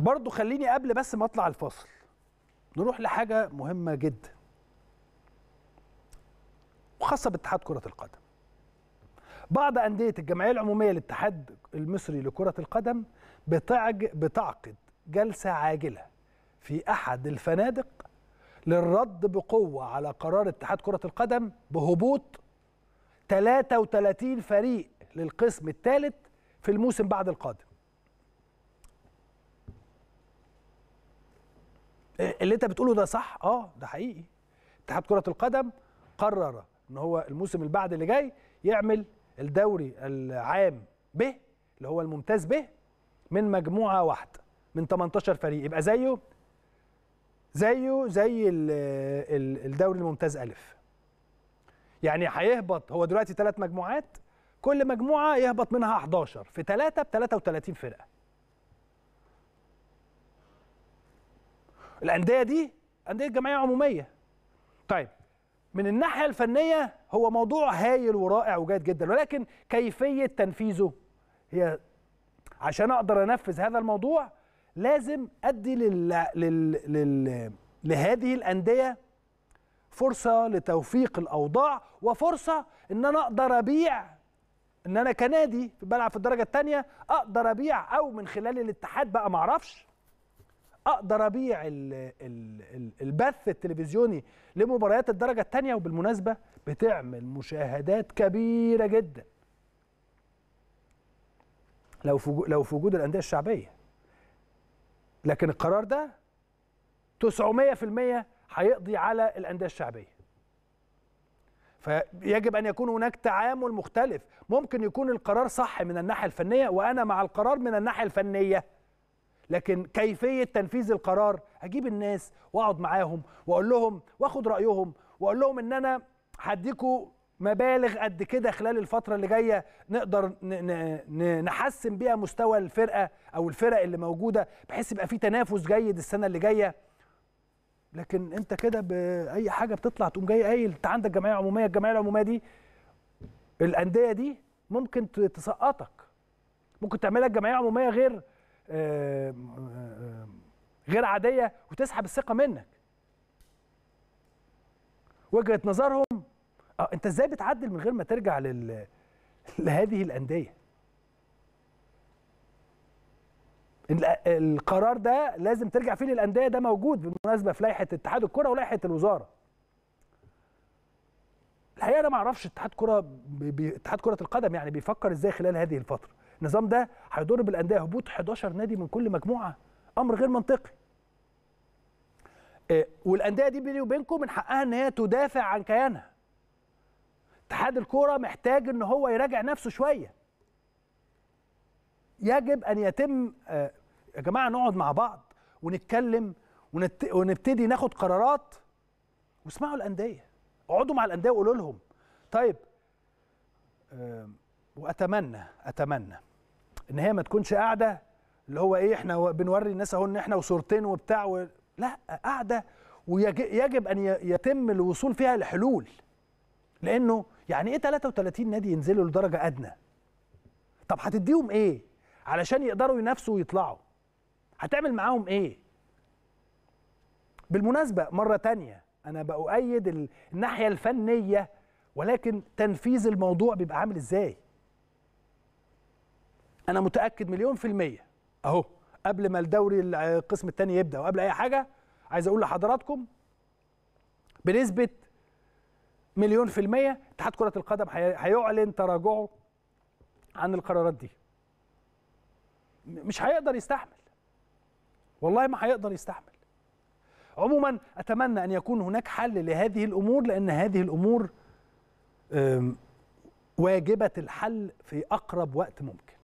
برضو خليني قبل بس ما اطلع الفاصل نروح لحاجه مهمه جدا وخاصه باتحاد كره القدم بعض انديه الجمعيه العموميه للاتحاد المصري لكره القدم بتعج بتعقد جلسه عاجله في احد الفنادق للرد بقوه على قرار اتحاد كره القدم بهبوط 33 فريق للقسم الثالث في الموسم بعد القادم اللي انت بتقوله ده صح اه ده حقيقي اتحاد كره القدم قرر ان هو الموسم اللي بعد اللي جاي يعمل الدوري العام ب اللي هو الممتاز ب من مجموعه واحده من 18 فريق يبقى زيه زيه زي الدوري الممتاز الف يعني هيهبط هو دلوقتي ثلاث مجموعات كل مجموعه يهبط منها 11 في ثلاثه ب 33 فرقه الانديه دي انديه جمعيه عموميه طيب من الناحيه الفنيه هو موضوع هايل ورائع وجيد جدا ولكن كيفيه تنفيذه هي عشان اقدر انفذ هذا الموضوع لازم ادي لل... لل... لل... لهذه الانديه فرصه لتوفيق الاوضاع وفرصه ان انا اقدر ابيع ان انا كنادي بلعب في الدرجه الثانيه اقدر ابيع او من خلال الاتحاد بقى معرفش اقدر ابيع البث التلفزيوني لمباريات الدرجه الثانيه وبالمناسبه بتعمل مشاهدات كبيره جدا لو لو في وجود الانديه الشعبيه لكن القرار ده 900% هيقضي على الانديه الشعبيه فيجب ان يكون هناك تعامل مختلف ممكن يكون القرار صح من الناحيه الفنيه وانا مع القرار من الناحيه الفنيه لكن كيفيه تنفيذ القرار اجيب الناس واقعد معاهم واقول لهم واخد رايهم واقول لهم ان انا هديكوا مبالغ قد كده خلال الفتره اللي جايه نقدر نحسن بيها مستوى الفرقه او الفرق اللي موجوده بحيث يبقى في تنافس جيد السنه اللي جايه لكن انت كده باي حاجه بتطلع تقوم جاي قايل انت عندك جمعيه عموميه الجمعيه العموميه دي الانديه دي ممكن تسقطك ممكن تعملها جمعيه عموميه غير آه، غير عاديه وتسحب الثقه منك وجهه نظرهم اه انت ازاي بتعدل من غير ما ترجع لل... لهذه الانديه القرار ده لازم ترجع فيه للانديه ده موجود بالمناسبه في لائحه اتحاد الكره ولائحه الوزاره الحقيقه انا ما اعرفش اتحاد كره بي... اتحاد كره القدم يعني بيفكر ازاي خلال هذه الفتره النظام ده هيضر بالانديه هبوط 11 نادي من كل مجموعه امر غير منطقي آه، والانديه دي بيني وبينكم من حقها ان هي تدافع عن كيانها اتحاد الكوره محتاج ان هو يراجع نفسه شويه يجب ان يتم آه، يا جماعه نقعد مع بعض ونتكلم ونت... ونبتدي ناخد قرارات واسمعوا الانديه اقعدوا مع الانديه وقولوا لهم طيب واتمنى اتمنى ان هي ما تكونش قاعده اللي هو ايه احنا بنوري الناس اهو ان احنا وصورتين وبتاع و... لا قاعده ويجب ان يتم الوصول فيها لحلول لانه يعني ايه 33 نادي ينزلوا لدرجه ادنى طب هتديهم ايه علشان يقدروا ينافسوا ويطلعوا هتعمل معاهم ايه بالمناسبه مره تانية انا باؤيد الناحيه الفنيه ولكن تنفيذ الموضوع بيبقى عامل ازاي انا متاكد مليون في الميه اهو قبل ما الدوري القسم الثاني يبدا وقبل اي حاجه عايز اقول لحضراتكم بنسبه مليون في الميه اتحاد كره القدم هيعلن تراجعه عن القرارات دي مش هيقدر يستحمل والله ما هيقدر يستحمل عموما اتمنى ان يكون هناك حل لهذه الامور لان هذه الامور واجبه الحل في اقرب وقت ممكن